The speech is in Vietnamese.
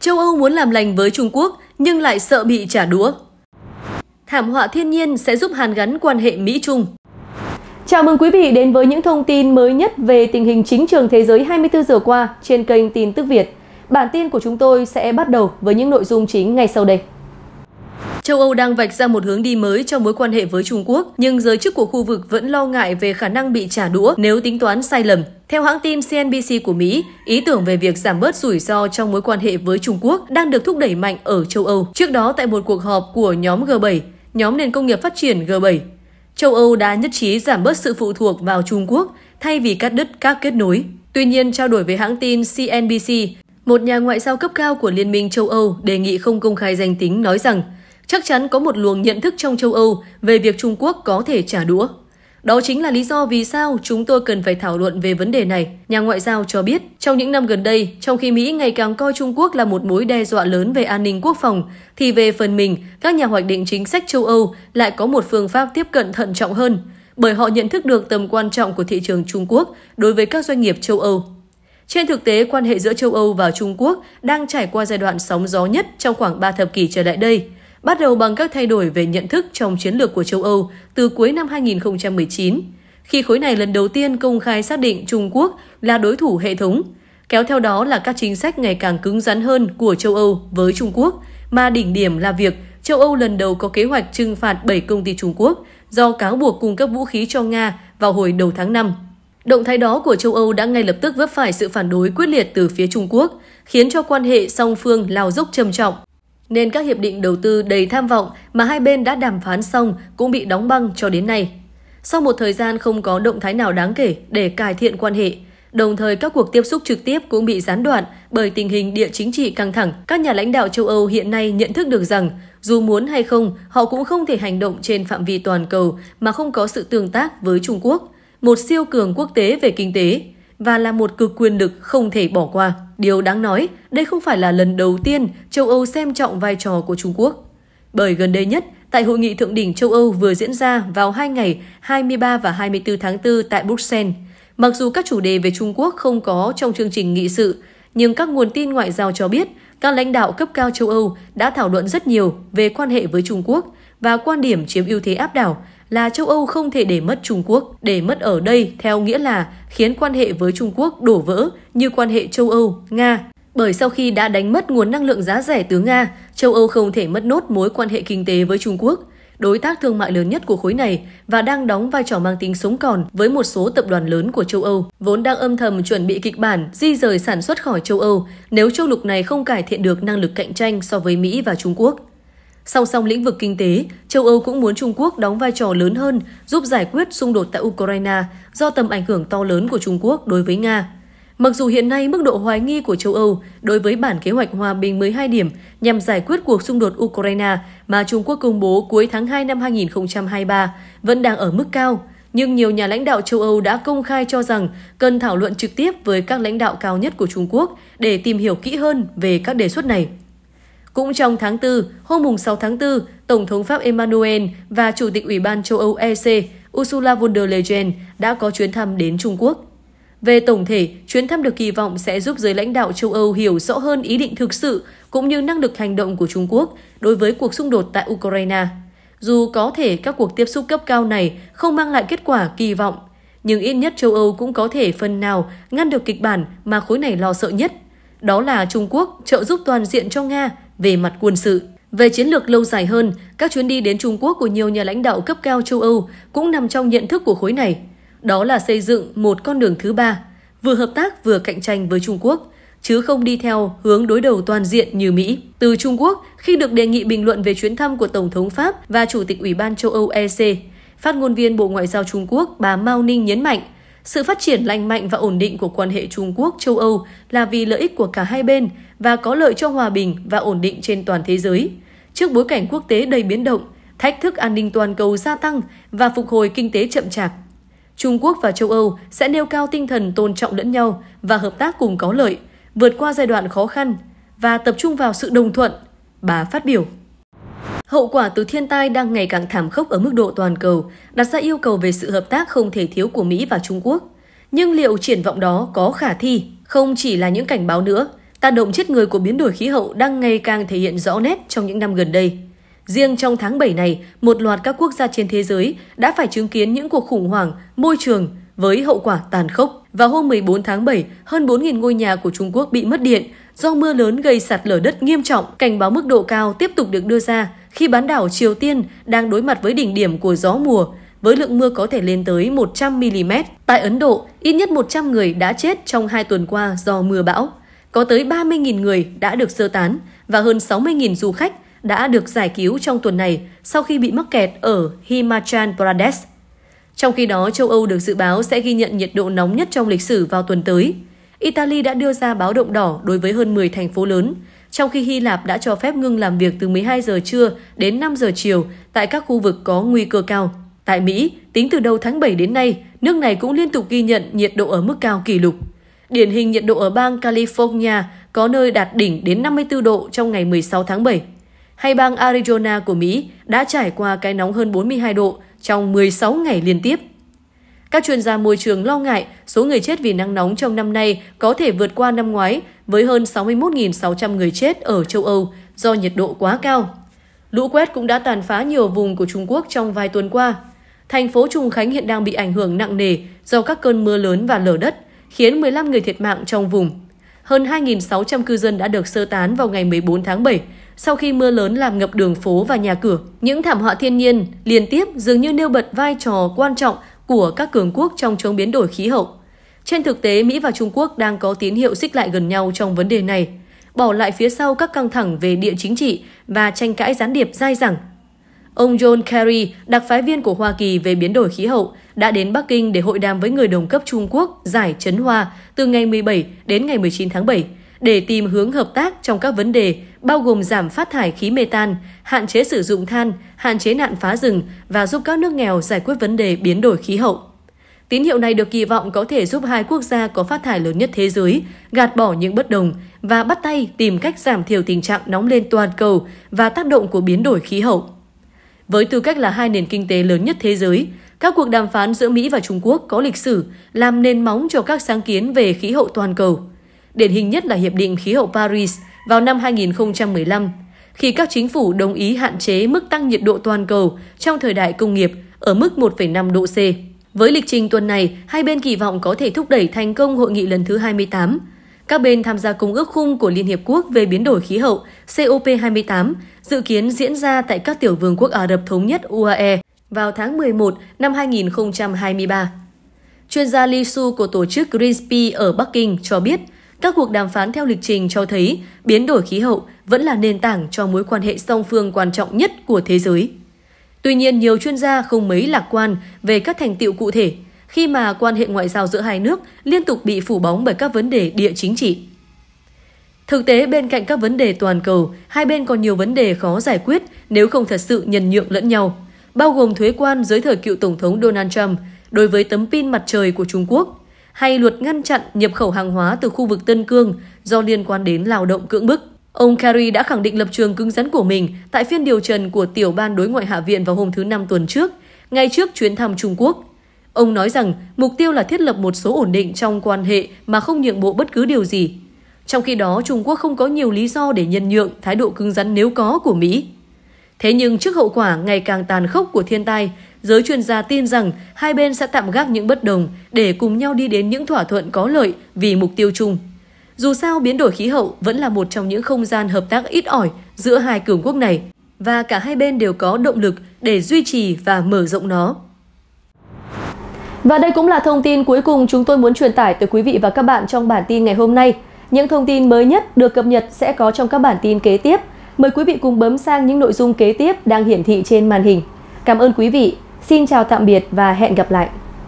Châu Âu muốn làm lành với Trung Quốc nhưng lại sợ bị trả đũa. Thảm họa thiên nhiên sẽ giúp hàn gắn quan hệ Mỹ-Trung. Chào mừng quý vị đến với những thông tin mới nhất về tình hình chính trường thế giới 24 giờ qua trên kênh Tin tức Việt. Bản tin của chúng tôi sẽ bắt đầu với những nội dung chính ngay sau đây. Châu Âu đang vạch ra một hướng đi mới cho mối quan hệ với Trung Quốc, nhưng giới chức của khu vực vẫn lo ngại về khả năng bị trả đũa nếu tính toán sai lầm. Theo hãng tin CNBC của Mỹ, ý tưởng về việc giảm bớt rủi ro trong mối quan hệ với Trung Quốc đang được thúc đẩy mạnh ở châu Âu. Trước đó tại một cuộc họp của nhóm G7, nhóm nền công nghiệp phát triển G7, châu Âu đã nhất trí giảm bớt sự phụ thuộc vào Trung Quốc thay vì cắt đứt các kết nối. Tuy nhiên, trao đổi với hãng tin CNBC, một nhà ngoại giao cấp cao của Liên minh châu Âu đề nghị không công khai danh tính nói rằng chắc chắn có một luồng nhận thức trong châu Âu về việc Trung Quốc có thể trả đũa. Đó chính là lý do vì sao chúng tôi cần phải thảo luận về vấn đề này, nhà ngoại giao cho biết. Trong những năm gần đây, trong khi Mỹ ngày càng coi Trung Quốc là một mối đe dọa lớn về an ninh quốc phòng, thì về phần mình, các nhà hoạch định chính sách châu Âu lại có một phương pháp tiếp cận thận trọng hơn, bởi họ nhận thức được tầm quan trọng của thị trường Trung Quốc đối với các doanh nghiệp châu Âu. Trên thực tế, quan hệ giữa châu Âu và Trung Quốc đang trải qua giai đoạn sóng gió nhất trong khoảng 3 thập kỷ trở lại đây – bắt đầu bằng các thay đổi về nhận thức trong chiến lược của châu Âu từ cuối năm 2019, khi khối này lần đầu tiên công khai xác định Trung Quốc là đối thủ hệ thống, kéo theo đó là các chính sách ngày càng cứng rắn hơn của châu Âu với Trung Quốc, mà đỉnh điểm là việc châu Âu lần đầu có kế hoạch trừng phạt 7 công ty Trung Quốc do cáo buộc cung cấp vũ khí cho Nga vào hồi đầu tháng 5. Động thái đó của châu Âu đã ngay lập tức vấp phải sự phản đối quyết liệt từ phía Trung Quốc, khiến cho quan hệ song phương lao dốc trầm trọng nên các hiệp định đầu tư đầy tham vọng mà hai bên đã đàm phán xong cũng bị đóng băng cho đến nay. Sau một thời gian không có động thái nào đáng kể để cải thiện quan hệ, đồng thời các cuộc tiếp xúc trực tiếp cũng bị gián đoạn bởi tình hình địa chính trị căng thẳng. Các nhà lãnh đạo châu Âu hiện nay nhận thức được rằng dù muốn hay không, họ cũng không thể hành động trên phạm vi toàn cầu mà không có sự tương tác với Trung Quốc, một siêu cường quốc tế về kinh tế và là một cực quyền lực không thể bỏ qua. Điều đáng nói, đây không phải là lần đầu tiên châu Âu xem trọng vai trò của Trung Quốc. Bởi gần đây nhất, tại hội nghị thượng đỉnh châu Âu vừa diễn ra vào hai ngày 23 và 24 tháng 4 tại Bruxelles. Mặc dù các chủ đề về Trung Quốc không có trong chương trình nghị sự, nhưng các nguồn tin ngoại giao cho biết các lãnh đạo cấp cao châu Âu đã thảo luận rất nhiều về quan hệ với Trung Quốc và quan điểm chiếm ưu thế áp đảo là châu Âu không thể để mất Trung Quốc. Để mất ở đây theo nghĩa là khiến quan hệ với Trung Quốc đổ vỡ như quan hệ châu Âu, Nga. Bởi sau khi đã đánh mất nguồn năng lượng giá rẻ từ Nga, châu Âu không thể mất nốt mối quan hệ kinh tế với Trung Quốc đối tác thương mại lớn nhất của khối này và đang đóng vai trò mang tính sống còn với một số tập đoàn lớn của châu Âu, vốn đang âm thầm chuẩn bị kịch bản di rời sản xuất khỏi châu Âu nếu châu lục này không cải thiện được năng lực cạnh tranh so với Mỹ và Trung Quốc. Song song lĩnh vực kinh tế, châu Âu cũng muốn Trung Quốc đóng vai trò lớn hơn giúp giải quyết xung đột tại Ukraine do tầm ảnh hưởng to lớn của Trung Quốc đối với Nga. Mặc dù hiện nay mức độ hoài nghi của châu Âu đối với bản kế hoạch hòa bình 12 điểm nhằm giải quyết cuộc xung đột Ukraine mà Trung Quốc công bố cuối tháng 2 năm 2023 vẫn đang ở mức cao, nhưng nhiều nhà lãnh đạo châu Âu đã công khai cho rằng cần thảo luận trực tiếp với các lãnh đạo cao nhất của Trung Quốc để tìm hiểu kỹ hơn về các đề xuất này. Cũng trong tháng 4, hôm 6 tháng 4, Tổng thống Pháp Emmanuel và Chủ tịch Ủy ban châu Âu EC Ursula von der Leyen đã có chuyến thăm đến Trung Quốc. Về tổng thể, chuyến thăm được kỳ vọng sẽ giúp giới lãnh đạo châu Âu hiểu rõ hơn ý định thực sự cũng như năng lực hành động của Trung Quốc đối với cuộc xung đột tại Ukraine. Dù có thể các cuộc tiếp xúc cấp cao này không mang lại kết quả kỳ vọng, nhưng ít nhất châu Âu cũng có thể phần nào ngăn được kịch bản mà khối này lo sợ nhất. Đó là Trung Quốc trợ giúp toàn diện cho Nga về mặt quân sự. Về chiến lược lâu dài hơn, các chuyến đi đến Trung Quốc của nhiều nhà lãnh đạo cấp cao châu Âu cũng nằm trong nhận thức của khối này. Đó là xây dựng một con đường thứ ba, vừa hợp tác vừa cạnh tranh với Trung Quốc, chứ không đi theo hướng đối đầu toàn diện như Mỹ. Từ Trung Quốc, khi được đề nghị bình luận về chuyến thăm của Tổng thống Pháp và Chủ tịch Ủy ban châu Âu EC, phát ngôn viên Bộ Ngoại giao Trung Quốc bà Mao Ninh nhấn mạnh – sự phát triển lành mạnh và ổn định của quan hệ Trung Quốc-Châu Âu là vì lợi ích của cả hai bên và có lợi cho hòa bình và ổn định trên toàn thế giới. Trước bối cảnh quốc tế đầy biến động, thách thức an ninh toàn cầu gia tăng và phục hồi kinh tế chậm chạp, Trung Quốc và châu Âu sẽ nêu cao tinh thần tôn trọng lẫn nhau và hợp tác cùng có lợi, vượt qua giai đoạn khó khăn và tập trung vào sự đồng thuận, bà phát biểu. Hậu quả từ thiên tai đang ngày càng thảm khốc ở mức độ toàn cầu, đặt ra yêu cầu về sự hợp tác không thể thiếu của Mỹ và Trung Quốc. Nhưng liệu triển vọng đó có khả thi? Không chỉ là những cảnh báo nữa, tác động chết người của biến đổi khí hậu đang ngày càng thể hiện rõ nét trong những năm gần đây. Riêng trong tháng 7 này, một loạt các quốc gia trên thế giới đã phải chứng kiến những cuộc khủng hoảng môi trường với hậu quả tàn khốc. Vào hôm 14 tháng 7, hơn 4.000 ngôi nhà của Trung Quốc bị mất điện do mưa lớn gây sạt lở đất nghiêm trọng. Cảnh báo mức độ cao tiếp tục được đưa ra khi bán đảo Triều Tiên đang đối mặt với đỉnh điểm của gió mùa, với lượng mưa có thể lên tới 100mm. Tại Ấn Độ, ít nhất 100 người đã chết trong hai tuần qua do mưa bão. Có tới 30.000 người đã được sơ tán và hơn 60.000 du khách đã được giải cứu trong tuần này sau khi bị mắc kẹt ở Himachal Pradesh. Trong khi đó, châu Âu được dự báo sẽ ghi nhận nhiệt độ nóng nhất trong lịch sử vào tuần tới. Italy đã đưa ra báo động đỏ đối với hơn 10 thành phố lớn, trong khi Hy Lạp đã cho phép ngưng làm việc từ 12 giờ trưa đến 5 giờ chiều tại các khu vực có nguy cơ cao. Tại Mỹ, tính từ đầu tháng 7 đến nay, nước này cũng liên tục ghi nhận nhiệt độ ở mức cao kỷ lục. Điển hình nhiệt độ ở bang California có nơi đạt đỉnh đến 54 độ trong ngày 16 tháng 7. Hay bang Arizona của Mỹ đã trải qua cái nóng hơn 42 độ trong 16 ngày liên tiếp. Các chuyên gia môi trường lo ngại số người chết vì nắng nóng trong năm nay có thể vượt qua năm ngoái với hơn 61.600 người chết ở châu Âu do nhiệt độ quá cao. Lũ quét cũng đã tàn phá nhiều vùng của Trung Quốc trong vài tuần qua. Thành phố Trùng Khánh hiện đang bị ảnh hưởng nặng nề do các cơn mưa lớn và lở đất, khiến 15 người thiệt mạng trong vùng. Hơn 2.600 cư dân đã được sơ tán vào ngày 14 tháng 7, sau khi mưa lớn làm ngập đường phố và nhà cửa. Những thảm họa thiên nhiên liên tiếp dường như nêu bật vai trò quan trọng của các cường quốc trong chống biến đổi khí hậu. Trên thực tế, Mỹ và Trung Quốc đang có tín hiệu xích lại gần nhau trong vấn đề này, bỏ lại phía sau các căng thẳng về địa chính trị và tranh cãi gián điệp dai dẳng. Ông John Kerry, đặc phái viên của Hoa Kỳ về biến đổi khí hậu, đã đến Bắc Kinh để hội đàm với người đồng cấp Trung Quốc Giải Trấn Hoa từ ngày 17 đến ngày 19 tháng 7 để tìm hướng hợp tác trong các vấn đề bao gồm giảm phát thải khí mê tan, hạn chế sử dụng than, hạn chế nạn phá rừng và giúp các nước nghèo giải quyết vấn đề biến đổi khí hậu. Tín hiệu này được kỳ vọng có thể giúp hai quốc gia có phát thải lớn nhất thế giới gạt bỏ những bất đồng và bắt tay tìm cách giảm thiểu tình trạng nóng lên toàn cầu và tác động của biến đổi khí hậu. Với tư cách là hai nền kinh tế lớn nhất thế giới, các cuộc đàm phán giữa Mỹ và Trung Quốc có lịch sử làm nền móng cho các sáng kiến về khí hậu toàn cầu. Điển hình nhất là Hiệp định Khí hậu Paris vào năm 2015, khi các chính phủ đồng ý hạn chế mức tăng nhiệt độ toàn cầu trong thời đại công nghiệp ở mức 1,5 độ C. Với lịch trình tuần này, hai bên kỳ vọng có thể thúc đẩy thành công hội nghị lần thứ 28. Các bên tham gia Công ước Khung của Liên Hiệp Quốc về biến đổi khí hậu COP28 dự kiến diễn ra tại các tiểu vương quốc Ả Rập Thống nhất UAE vào tháng 11 năm 2023. Chuyên gia Lee của tổ chức Greenpeace ở Bắc Kinh cho biết, các cuộc đàm phán theo lịch trình cho thấy biến đổi khí hậu vẫn là nền tảng cho mối quan hệ song phương quan trọng nhất của thế giới. Tuy nhiên, nhiều chuyên gia không mấy lạc quan về các thành tiệu cụ thể khi mà quan hệ ngoại giao giữa hai nước liên tục bị phủ bóng bởi các vấn đề địa chính trị. Thực tế, bên cạnh các vấn đề toàn cầu, hai bên còn nhiều vấn đề khó giải quyết nếu không thật sự nhân nhượng lẫn nhau, bao gồm thuế quan dưới thời cựu Tổng thống Donald Trump đối với tấm pin mặt trời của Trung Quốc, hay luật ngăn chặn nhập khẩu hàng hóa từ khu vực Tân Cương do liên quan đến lao động cưỡng bức. Ông Kerry đã khẳng định lập trường cứng rắn của mình tại phiên điều trần của tiểu ban đối ngoại Hạ viện vào hôm thứ Năm tuần trước, ngay trước chuyến thăm Trung Quốc. Ông nói rằng mục tiêu là thiết lập một số ổn định trong quan hệ mà không nhượng bộ bất cứ điều gì. Trong khi đó, Trung Quốc không có nhiều lý do để nhân nhượng thái độ cứng rắn nếu có của Mỹ. Thế nhưng trước hậu quả ngày càng tàn khốc của thiên tai, giới chuyên gia tin rằng hai bên sẽ tạm gác những bất đồng để cùng nhau đi đến những thỏa thuận có lợi vì mục tiêu chung. Dù sao, biến đổi khí hậu vẫn là một trong những không gian hợp tác ít ỏi giữa hai cường quốc này và cả hai bên đều có động lực để duy trì và mở rộng nó. Và đây cũng là thông tin cuối cùng chúng tôi muốn truyền tải tới quý vị và các bạn trong bản tin ngày hôm nay. Những thông tin mới nhất được cập nhật sẽ có trong các bản tin kế tiếp – Mời quý vị cùng bấm sang những nội dung kế tiếp đang hiển thị trên màn hình. Cảm ơn quý vị. Xin chào tạm biệt và hẹn gặp lại.